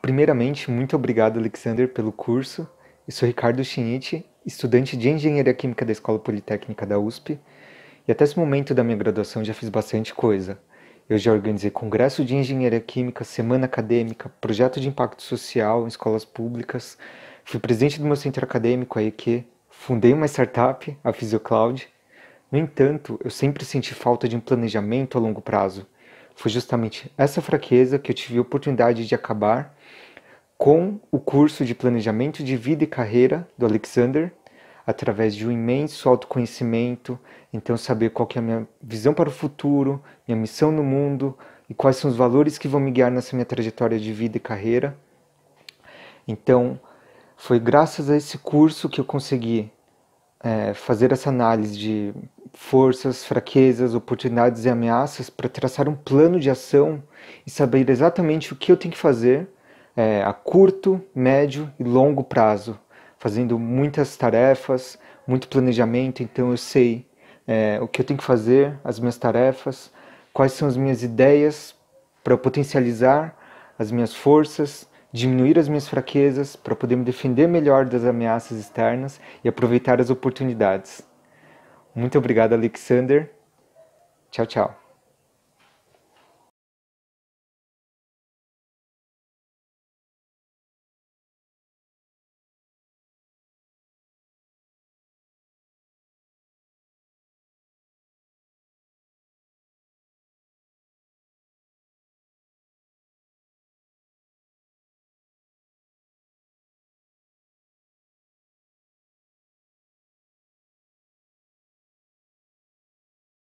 Primeiramente, muito obrigado, Alexander, pelo curso. Eu sou Ricardo Chinichi, estudante de Engenharia Química da Escola Politécnica da USP, e até esse momento da minha graduação já fiz bastante coisa. Eu já organizei congresso de engenharia química, semana acadêmica, projeto de impacto social em escolas públicas, fui presidente do meu centro acadêmico, a EQ, fundei uma startup, a Fisiocloud. No entanto, eu sempre senti falta de um planejamento a longo prazo foi justamente essa fraqueza que eu tive a oportunidade de acabar com o curso de planejamento de vida e carreira do Alexander, através de um imenso autoconhecimento, então saber qual é a minha visão para o futuro, minha missão no mundo e quais são os valores que vão me guiar nessa minha trajetória de vida e carreira. Então, foi graças a esse curso que eu consegui é, fazer essa análise de forças, fraquezas, oportunidades e ameaças para traçar um plano de ação e saber exatamente o que eu tenho que fazer é, a curto, médio e longo prazo, fazendo muitas tarefas, muito planejamento. Então eu sei é, o que eu tenho que fazer, as minhas tarefas, quais são as minhas ideias para potencializar as minhas forças, diminuir as minhas fraquezas para poder me defender melhor das ameaças externas e aproveitar as oportunidades. Muito obrigado, Alexander. Tchau, tchau.